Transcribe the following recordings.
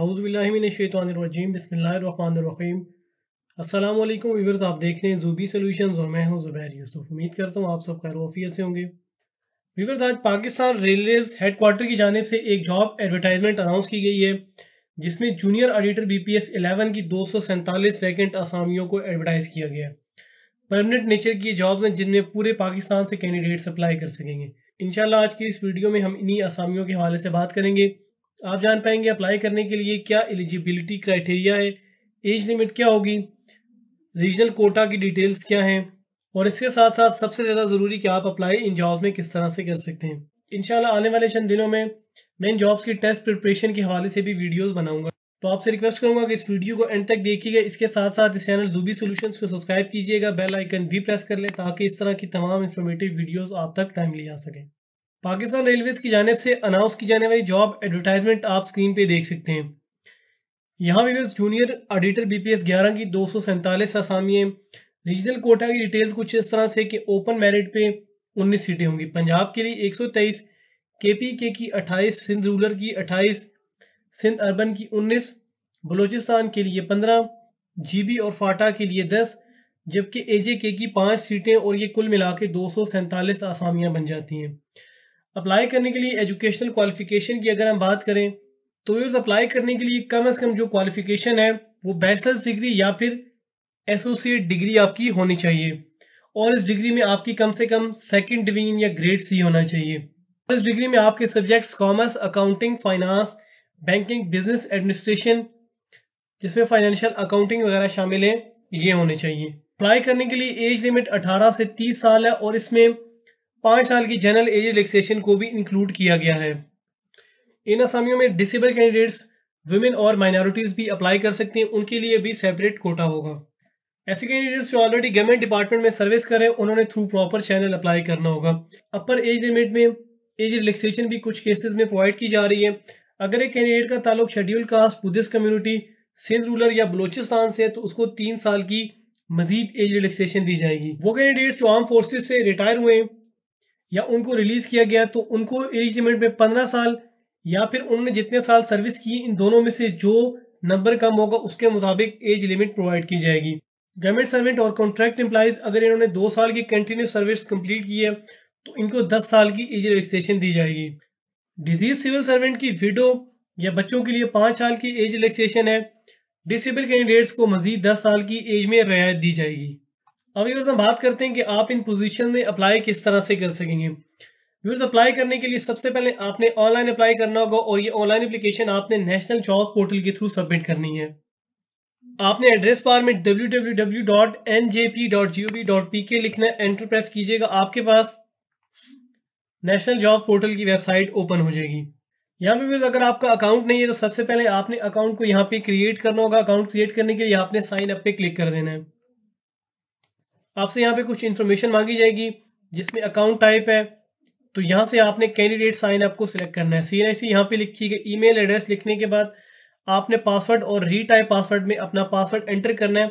आउज़बिल्लिमिनशैतवानरजीम बसमीम अल्लाम वीवर्स आप देख रहे हैं जूबी सोल्यूशन और मैं हूं जुबैर यूसुफ उम्मीद करता हूं आप सब खैरोफियत से होंगे वीवर्स आज पाकिस्तान रेलवेज हेडकोार्टर की जानब से एक जॉब एडवर्टाइजमेंट अनाउंस की गई है जिसमें junior auditor B P S eleven की दो सौ सैंतालीस वैकेंट असामियों को एडवर्टाइज किया गया है परमानेंट नेचर की जॉब्स हैं जिनमें पूरे पाकिस्तान से कैंडिडेट्स अप्लाई कर सकेंगे इनशाला आज की इस वीडियो में हम इन्हीं आसामियों के हवाले से बात करेंगे आप जान पाएंगे अप्लाई करने के लिए क्या एलिजिबिलिटी क्राइटेरिया है एज लिमिट क्या होगी रीजनल कोटा की डिटेल्स क्या हैं और इसके साथ साथ सबसे ज़्यादा ज़रूरी कि आप अप्लाई इन जॉब्स में किस तरह से कर सकते हैं इनशाला आने वाले चंद दिनों में मैं इन जॉब्स की टेस्ट प्रिपरेशन के हवाले से भी वीडियोस बनाऊंगा तो आपसे रिक्वेस्ट करूंगा कि इस वीडियो को एंड तक देखिएगा इसके साथ साथ इस चैनल जूबी सॉल्यूशंस को सब्सक्राइब कीजिएगा बेल आइकन भी प्रेस कर लें ताकि इस तरह की तमाम इन्फॉर्मेटिव वीडियोज़ आप तक टाइमली आ सकें पाकिस्तान रेलवेज की जानब से अनाउंस की जाने वाली जॉब एडवर्टाइजमेंट आप स्क्रीन पे देख सकते हैं यहाँ viewers junior auditor B P S ग्यारह की दो सौ सैंतालीस आसामी रीजनल कोटा की डिटेल्स कुछ इस तरह से कि ओपन मेरिट पे उन्नीस सीटें होंगी पंजाब के लिए एक सौ तेईस के पी के की अट्ठाईस सिंध रूरल की अट्ठाईस सिंध अर्बन की उन्नीस बलूचिस्तान के लिए पंद्रह जी बी और फाटा के लिए दस जबकि ए जे के की पाँच सीटें और ये कुल मिला के दो सौ सैंतालीस आसामियाँ बन जाती हैं अप्लाई करने के लिए एजुकेशनल क्वालिफिकेशन की अगर हम बात करें तो ये अप्लाई करने के लिए कम अज़ कम जो क्वालिफिकेशन है वो बैचलर्स डिग्री या फिर एसोसिएट डिग्री आपकी होनी चाहिए और इस डिग्री में आपकी कम से कम सेकंड डिवीजन या ग्रेड सी होना चाहिए इस डिग्री में आपके subjects commerce accounting finance banking business administration जिसमें फाइनेंशियल अकाउंटिंग वगैरह शामिल है ये होने चाहिए अप्लाई करने के लिए एज लिमिट 18 से 30 साल है और इसमें पाँच साल की जनरल एज रिलैक्सेशन को भी इंक्लूड किया गया है इन आसामियों में डिसेबल कैंडिडेट्स वुमेन और माइनॉरिटीज़ भी अप्लाई कर सकते हैं उनके लिए भी सेपरेट कोटा होगा ऐसे कैंडिडेट्स जो ऑलरेडी गवर्नमेंट डिपार्टमेंट में सर्विस कर रहे हैं उन्होंने थ्रू प्रॉपर चैनल अप्लाई करना होगा अपर एज लिमिट में एज रिलैक्सेशन भी कुछ केसेस में प्रोवाइड की जा रही है अगर एक कैंडिडेट का ताल्लुक schedule caste Buddhist community Sindh rural या बलोचिस्तान से है तो उसको तीन साल की मजीद एज रिलैक्सेशन दी जाएगी वो कैंडिडेट जो आर्म फोर्सेज से रिटायर हुए हैं या उनको रिलीज किया गया तो उनको एज लिमिट में पंद्रह साल या फिर उन्होंने जितने साल सर्विस की इन दोनों में से जो नंबर कम होगा उसके मुताबिक एज लिमिट प्रोवाइड की जाएगी गवर्नमेंट सर्वेंट और कॉन्ट्रैक्ट एम्प्लाइज अगर इन्होंने दो साल की कंटिन्यू सर्विस कंप्लीट की है तो इनको दस साल की एज रिलैक्सेशन दी जाएगी डिजीज सिविल सर्वेंट की विडो या बच्चों के लिए पाँच साल की एज रिलैक्सेशन है डिसेबल कैंडिडेट्स को मजीद दस साल की एज में रियायत दी जाएगी अब व्यूअर्स हम बात करते हैं कि आप इन पोजीशन में अप्लाई किस तरह से कर सकेंगे व्यूअर्स अप्लाई करने के लिए सबसे पहले आपने ऑनलाइन अप्लाई करना होगा और ये ऑनलाइन अप्लीकेशन आपने नेशनल जॉब पोर्टल के थ्रू सबमिट करनी है आपने एड्रेस बार में www.njp.gov.pk लिखना है एंटर प्रेस कीजिएगा आपके पास नेशनल जॉब पोर्टल की वेबसाइट ओपन हो जाएगी यहाँ पे फिर अगर आपका अकाउंट नहीं है तो सबसे पहले आपने अकाउंट को यहाँ पे क्रिएट करना होगा अकाउंट क्रिएट करने के लिए आपने साइन अप पे क्लिक कर देना है आपसे यहाँ पे कुछ इन्फॉर्मेशन मांगी जाएगी जिसमें अकाउंट टाइप है तो यहाँ से आपने कैंडिडेट साइन आपको सिलेक्ट करना है सी एन आई सी यहाँ पे लिखी गई मेल एड्रेस लिखने के बाद आपने पासवर्ड और रीटाइप पासवर्ड में अपना पासवर्ड एंटर करना है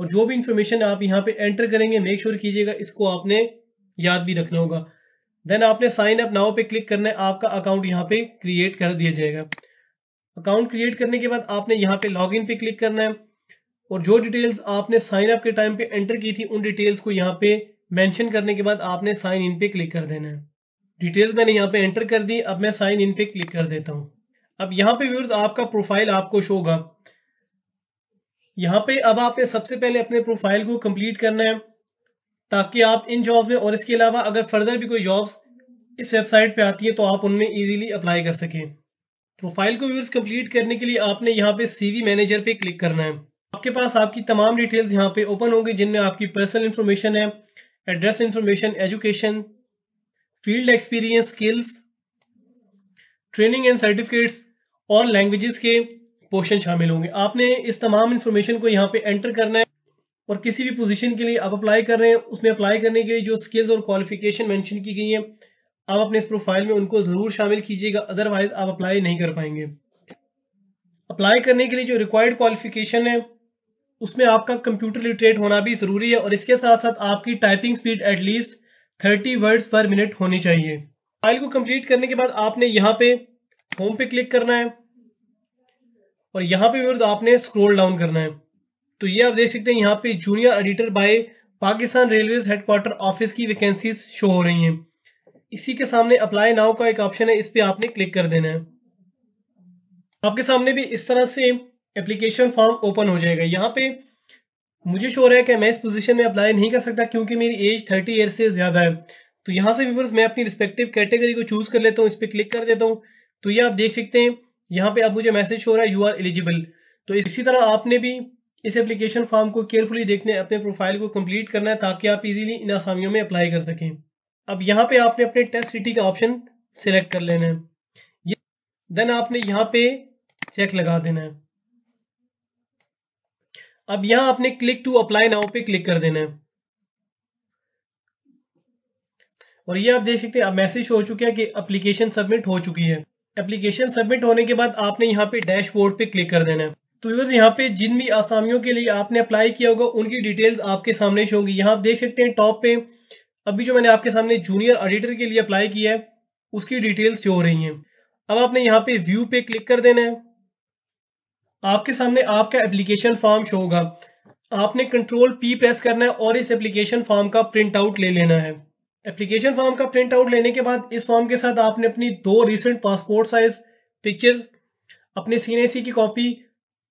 और जो भी इंफॉर्मेशन आप यहाँ पे एंटर करेंगे मेक श्योर sure कीजिएगा इसको आपने याद भी रखना होगा देन आपने साइन अप नाव पे क्लिक करना है आपका अकाउंट यहाँ पे क्रिएट कर दिया जाएगा अकाउंट क्रिएट करने के बाद आपने यहाँ पे लॉगिन पे क्लिक करना है और जो डिटेल्स आपने साइन अप के टाइम पे एंटर की थी उन डिटेल्स को यहाँ पे मेंशन करने के बाद आपने साइन इन पे क्लिक कर देना है डिटेल्स मैंने यहाँ पे एंटर कर दी अब मैं साइन इन पे क्लिक कर देता हूँ अब यहाँ पे व्यूअर्स आपका प्रोफाइल आपको शो होगा यहाँ पे अब आपने सबसे पहले अपने प्रोफाइल को कम्प्लीट करना है ताकि आप इन जॉब में और इसके अलावा अगर फर्दर भी कोई जॉब्स इस वेबसाइट पर आती है तो आप उनमें ईजिली अप्लाई कर सकें प्रोफाइल को व्यूअर्स कम्प्लीट करने के लिए आपने यहाँ पे वी मैनेजर पर क्लिक करना है आपके पास आपकी तमाम डिटेल्स यहाँ पे ओपन होंगी जिनमें आपकी पर्सनल इन्फॉर्मेशन है address information education field experience skills training and certificates और लैंग्वेजेस के पोर्शन शामिल होंगे आपने इस तमाम इन्फॉर्मेशन को यहाँ पे एंटर करना है और किसी भी पोजीशन के लिए आप अप्लाई कर रहे हैं उसमें अप्लाई करने के लिए जो स्किल्स और क्वालिफिकेशन मेंशन की गई हैं आप अपने इस प्रोफाइल में उनको ज़रूर शामिल कीजिएगा अदरवाइज आप अप्लाई नहीं कर पाएंगे अप्लाई करने के लिए जो रिक्वायर्ड क्वालिफिकेशन है उसमें आपका कंप्यूटर लिटरेट होना भी ज़रूरी है और इसके साथ साथ आपकी typing speed at least thirty words per minute होनी चाहिए फाइल को कंप्लीट करने के बाद आपने यहाँ पे होम पे क्लिक करना है और यहाँ पे वर्ड आपने स्क्रोल डाउन करना है तो ये आप देख सकते हैं यहाँ पे junior editor by Pakistan railway headquarter office की वैकेंसीज शो हो रही हैं इसी के सामने अप्लाई नाउ का एक ऑप्शन है इस पर आपने क्लिक कर देना है आपके सामने भी इस तरह से एप्लीकेशन फॉर्म ओपन हो जाएगा यहाँ पे मुझे शोर है कि मैं इस पोजीशन में अप्लाई नहीं कर सकता क्योंकि मेरी एज थर्टी ईयर से ज़्यादा है तो यहाँ से व्यूवर्स मैं अपनी रिस्पेक्टिव कैटेगरी को चूज़ कर लेता हूँ इस पर क्लिक कर देता हूँ तो ये आप देख सकते हैं यहाँ पे आप मुझे मैसेज हो रहा है यू आर एलिजिबल तो इसी तरह आपने भी इस एप्लीकेशन फॉर्म को केयरफुली देखने अपने प्रोफाइल को कम्प्लीट करना है ताकि आप इजिली इन आसामियों में अप्लाई कर सकें अब यहाँ पे आपने अपने टेस्ट सिटी का ऑप्शन सेलेक्ट कर लेना है देन आपने यहाँ पे चेक लगा देना है अब यहां आपने क्लिक टू अप्लाई नाउ पे क्लिक कर देना है और ये आप देख सकते हैं मैसेज हो चुका है कि एप्लीकेशन सबमिट हो चुकी है एप्लीकेशन सबमिट होने के बाद आपने यहाँ पे डैशबोर्ड पे क्लिक कर देना है तो व्यूवर्स यहाँ पे जिन भी आसामियों के लिए आपने अप्लाई किया होगा उनकी डिटेल्स आपके सामने शो होंगी यहाँ आप देख सकते हैं टॉप पे अभी जो मैंने आपके सामने जूनियर ऑडिटर के लिए अप्लाई किया है उसकी डिटेल्स शो हो रही हैं अब आपने यहाँ पे व्यू पे क्लिक कर देना है आपके सामने आपका एप्लीकेशन फॉर्म शो होगा आपने कंट्रोल पी प्रेस करना है और इस एप्लीकेशन फॉर्म का प्रिंट आउट ले लेना है एप्लीकेशन फॉर्म का प्रिंट आउट लेने के बाद इस फॉर्म के साथ आपने अपनी दो रिसेंट पासपोर्ट साइज पिक्चर्स अपने सी की कॉपी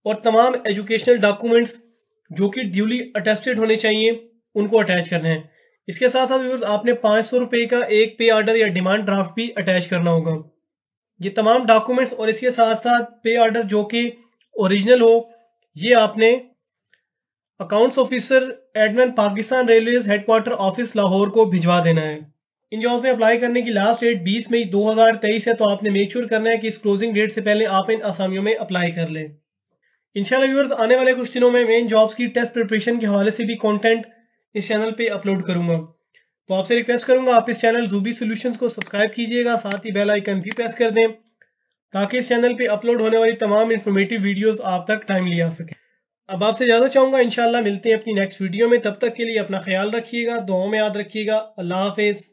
और तमाम एजुकेशनल डॉक्यूमेंट्स जो कि ड्यूली अटेस्टेड होने चाहिए उनको अटैच करना है इसके साथ साथ व्यूवर्स आपने पाँच सौ का एक पे ऑर्डर या डिमांड ड्राफ्ट भी अटैच करना होगा ये तमाम डॉक्यूमेंट्स और इसके साथ साथ पे ऑर्डर जो कि ओरिजिनल हो ये आपने accounts officer admin Pakistan railways headquarter office Lahore को भिजवा देना है इन जॉब्स में अप्लाई करने की लास्ट डेट 20 मई 2023 है तो आपने मेक श्योर करना है कि इस क्लोजिंग डेट से पहले आप इन आसामियों में अप्लाई कर लें इंशाल्लाह व्यूअर्स आने वाले कुछ दिनों में मैं इन जॉब्स की टेस्ट प्रिपरेशन के हवाले से भी कंटेंट इस चैनल पे अपलोड करूंगा तो आपसे रिक्वेस्ट करूंगा आप इस चैनल जूबी सोल्यूशन को सब्सक्राइब कीजिएगा साथ ही बेल आइकन भी प्रेस कर दें ताकि इस चैनल पे अपलोड होने वाली तमाम इन्फॉर्मेटिव वीडियोस आप तक टाइमली आ सके अब आपसे ज़्यादा चाहूंगा इंशाल्लाह मिलते हैं अपनी नेक्स्ट वीडियो में तब तक के लिए अपना ख्याल रखिएगा दुआओं में याद रखिएगा अल्लाह हाफिज़